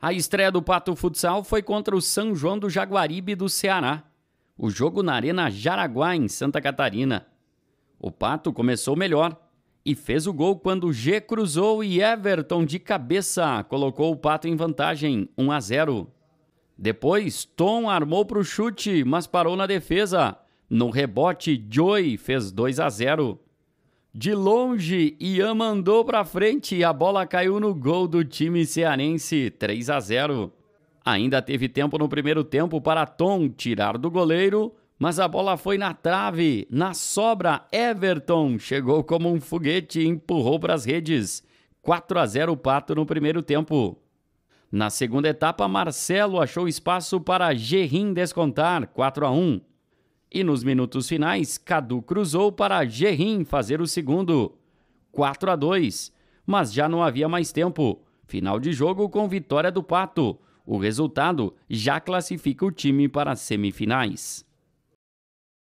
A estreia do Pato Futsal foi contra o São João do Jaguaribe do Ceará. O jogo na Arena Jaraguá, em Santa Catarina. O Pato começou melhor e fez o gol quando G cruzou e Everton de cabeça colocou o Pato em vantagem, 1 a 0. Depois, Tom armou para o chute, mas parou na defesa. No rebote, Joy fez 2 a 0. De longe, Ian mandou para frente e a bola caiu no gol do time cearense, 3 a 0. Ainda teve tempo no primeiro tempo para Tom tirar do goleiro, mas a bola foi na trave. Na sobra, Everton chegou como um foguete e empurrou para as redes. 4 a 0 o Pato no primeiro tempo. Na segunda etapa, Marcelo achou espaço para Gerrim descontar, 4 a 1. E nos minutos finais, Cadu cruzou para Gerrim fazer o segundo. 4 a 2, mas já não havia mais tempo. Final de jogo com vitória do Pato. O resultado já classifica o time para as semifinais.